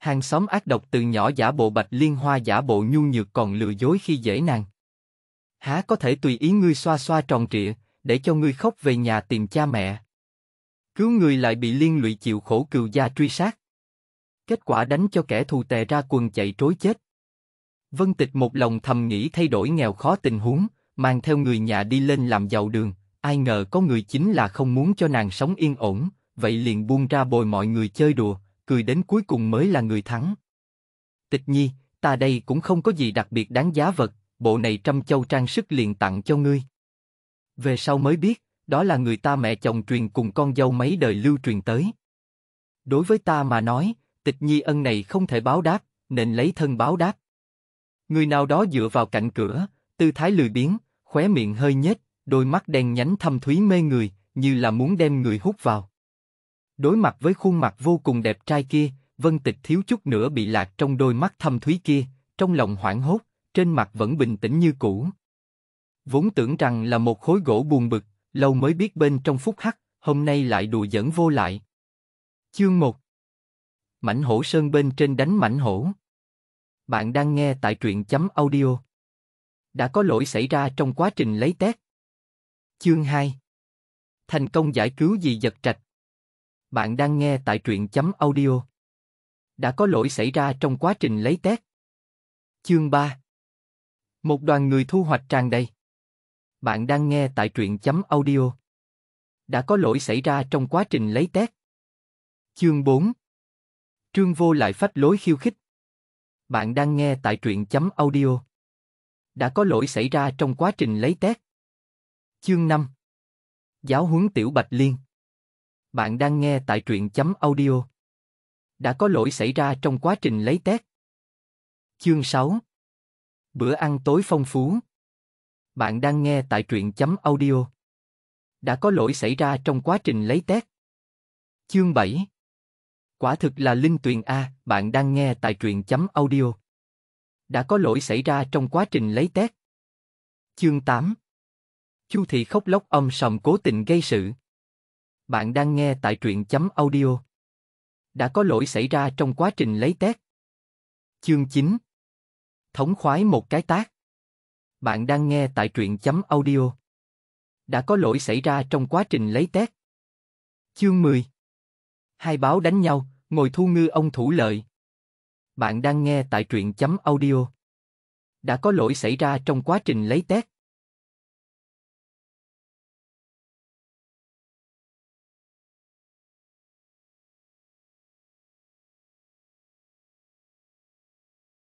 hàng xóm ác độc từ nhỏ giả bộ bạch liên hoa giả bộ nhu nhược còn lừa dối khi dễ nàng. Há có thể tùy ý ngươi xoa xoa tròn trịa, để cho ngươi khóc về nhà tìm cha mẹ. Cứu người lại bị liên lụy chịu khổ cừu gia truy sát. Kết quả đánh cho kẻ thù tè ra quần chạy trối chết. Vân Tịch một lòng thầm nghĩ thay đổi nghèo khó tình huống, mang theo người nhà đi lên làm giàu đường, ai ngờ có người chính là không muốn cho nàng sống yên ổn, vậy liền buông ra bồi mọi người chơi đùa, cười đến cuối cùng mới là người thắng. Tịch Nhi, ta đây cũng không có gì đặc biệt đáng giá vật, bộ này trăm châu trang sức liền tặng cho ngươi. Về sau mới biết, đó là người ta mẹ chồng truyền cùng con dâu mấy đời lưu truyền tới. Đối với ta mà nói, tịch nhi ân này không thể báo đáp, nên lấy thân báo đáp. Người nào đó dựa vào cạnh cửa, tư thái lười biếng, khóe miệng hơi nhếch, đôi mắt đen nhánh thâm thúy mê người, như là muốn đem người hút vào. Đối mặt với khuôn mặt vô cùng đẹp trai kia, Vân Tịch thiếu chút nữa bị lạc trong đôi mắt thâm thúy kia, trong lòng hoảng hốt, trên mặt vẫn bình tĩnh như cũ. Vốn tưởng rằng là một khối gỗ buồn bực, lâu mới biết bên trong phút hắc, hôm nay lại đùa dẫn vô lại. Chương 1 Mảnh hổ sơn bên trên đánh mảnh hổ. Bạn đang nghe tại truyện chấm audio. Đã có lỗi xảy ra trong quá trình lấy tét. Chương 2 Thành công giải cứu gì giật trạch. Bạn đang nghe tại truyện chấm audio. Đã có lỗi xảy ra trong quá trình lấy test. Chương 3 Một đoàn người thu hoạch tràn đầy. Bạn đang nghe tại truyện chấm audio. Đã có lỗi xảy ra trong quá trình lấy test. Chương 4 Trương vô lại phách lối khiêu khích. Bạn đang nghe tại truyện chấm audio. Đã có lỗi xảy ra trong quá trình lấy test. Chương 5 Giáo huấn tiểu Bạch Liên bạn đang nghe tại truyện chấm audio. Đã có lỗi xảy ra trong quá trình lấy test. Chương 6 Bữa ăn tối phong phú. Bạn đang nghe tại truyện chấm audio. Đã có lỗi xảy ra trong quá trình lấy test. Chương 7 Quả thực là Linh Tuyền A, bạn đang nghe tại truyện chấm audio. Đã có lỗi xảy ra trong quá trình lấy test. Chương 8 Chu Thị khóc lóc âm sầm cố tình gây sự. Bạn đang nghe tại truyện chấm audio. Đã có lỗi xảy ra trong quá trình lấy tét Chương 9 Thống khoái một cái tác. Bạn đang nghe tại truyện chấm audio. Đã có lỗi xảy ra trong quá trình lấy tét Chương 10 Hai báo đánh nhau, ngồi thu ngư ông thủ lợi. Bạn đang nghe tại truyện chấm audio. Đã có lỗi xảy ra trong quá trình lấy tét.